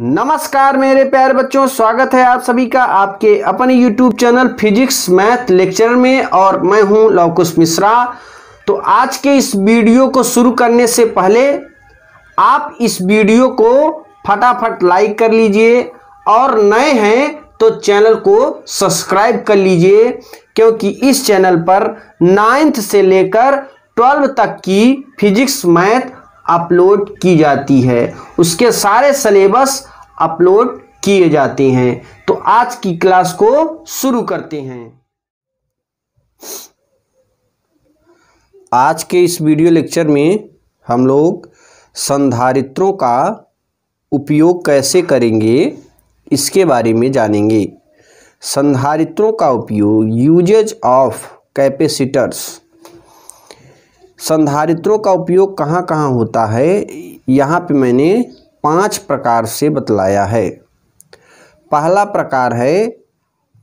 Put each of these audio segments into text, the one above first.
नमस्कार मेरे प्यारे बच्चों स्वागत है आप सभी का आपके अपने YouTube channel physics math lecture में और मैं हूं लवकुश मिश्रा तो आज के इस वीडियो को शुरू करने से पहले आप इस वीडियो को फटाफट लाइक कर लीजिए और नए हैं तो चैनल को सब्सक्राइब कर लीजिए क्योंकि इस चैनल पर नाइन्थ से लेकर ट्वेल्व तक की फिजिक्स मैथ अपलोड की जाती है उसके सारे सलेबस अपलोड किए जाते हैं तो आज की क्लास को शुरू करते हैं आज के इस वीडियो लेक्चर में हम लोग संधारित्रों का उपयोग कैसे करेंगे इसके बारे में जानेंगे संधारित्रों का उपयोग यूजेज ऑफ कैपेसिटर्स संधारित्रों का उपयोग कहाँ कहाँ होता है यहाँ पे मैंने पांच प्रकार से बतलाया है पहला प्रकार है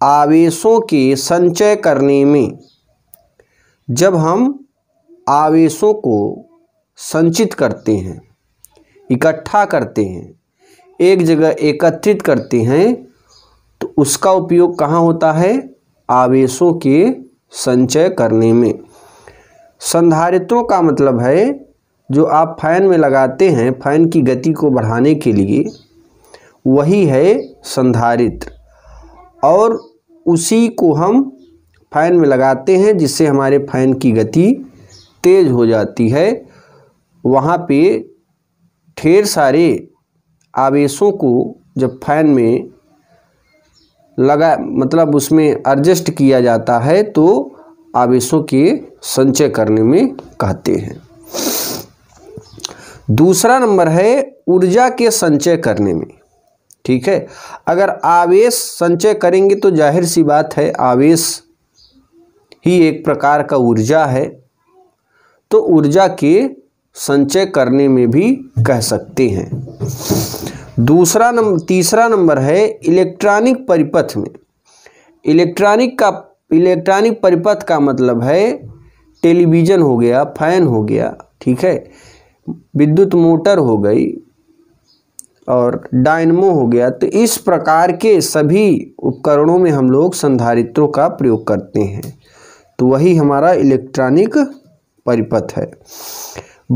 आवेशों के संचय करने में जब हम आवेशों को संचित करते हैं इकट्ठा करते हैं एक जगह एकत्रित करते हैं तो उसका उपयोग कहाँ होता है आवेशों के संचय करने में संधारित्वों का मतलब है जो आप फैन में लगाते हैं फैन की गति को बढ़ाने के लिए वही है संधारित्र और उसी को हम फैन में लगाते हैं जिससे हमारे फैन की गति तेज़ हो जाती है वहाँ पे ढेर सारे आवेशों को जब फैन में लगा मतलब उसमें एडजस्ट किया जाता है तो आवेशों के संचय करने में कहते हैं दूसरा नंबर है ऊर्जा के संचय करने में ठीक है अगर आवेश संचय करेंगे तो जाहिर सी बात है आवेश ही एक प्रकार का ऊर्जा है तो ऊर्जा के संचय करने में भी कह सकते हैं दूसरा नंबर तीसरा नंबर है इलेक्ट्रॉनिक परिपथ में इलेक्ट्रॉनिक का इलेक्ट्रॉनिक परिपथ का मतलब है टेलीविज़न हो गया फैन हो गया ठीक है विद्युत मोटर हो गई और डायनमो हो गया तो इस प्रकार के सभी उपकरणों में हम लोग संधारित्रों का प्रयोग करते हैं तो वही हमारा इलेक्ट्रॉनिक परिपथ है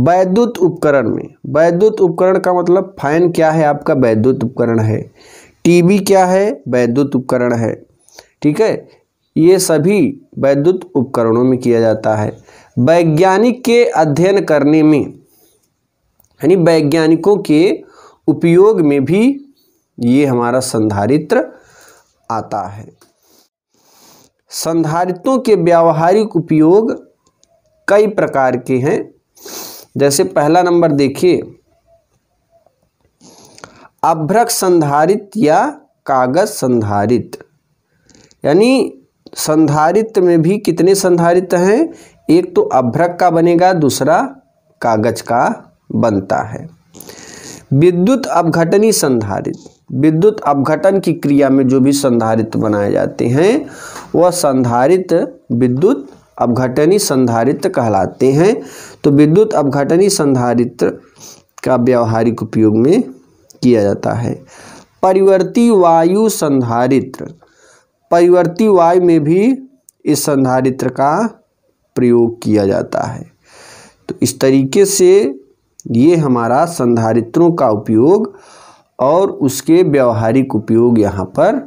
वैद्युत उपकरण में वैद्युत उपकरण का मतलब फैन क्या है आपका वैद्युत उपकरण है टीवी क्या है वैद्युत उपकरण है ठीक है ये सभी वैद्युत उपकरणों में किया जाता है वैज्ञानिक के अध्ययन करने में यानी वैज्ञानिकों के उपयोग में भी ये हमारा संधारित्र आता है संधारित्रों के व्यावहारिक उपयोग कई प्रकार के हैं जैसे पहला नंबर देखिए अभ्रक संधारित या कागज संधारित यानी संधारित्र में भी कितने संधारित्र हैं एक तो अभ्रक का बनेगा दूसरा कागज का बनता है विद्युत अवघटनी संधारित विद्युत अवघटन की क्रिया में जो भी संधारित बनाए जाते हैं वह संधारित विद्युत अवघटनी संधारित्र कहलाते हैं तो विद्युत अवघटनी संधारित्र का व्यवहारिक उपयोग में किया जाता है परिवर्ती वायु संधारित्र परिवर्ती वायु में भी इस संधारित्र का प्रयोग किया जाता है तो इस तरीके से ये हमारा संधारित्रों का उपयोग और उसके व्यवहारिक उपयोग यहाँ पर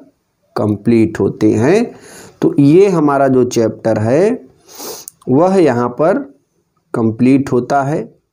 कंप्लीट होते हैं तो ये हमारा जो चैप्टर है वह यहाँ पर कंप्लीट होता है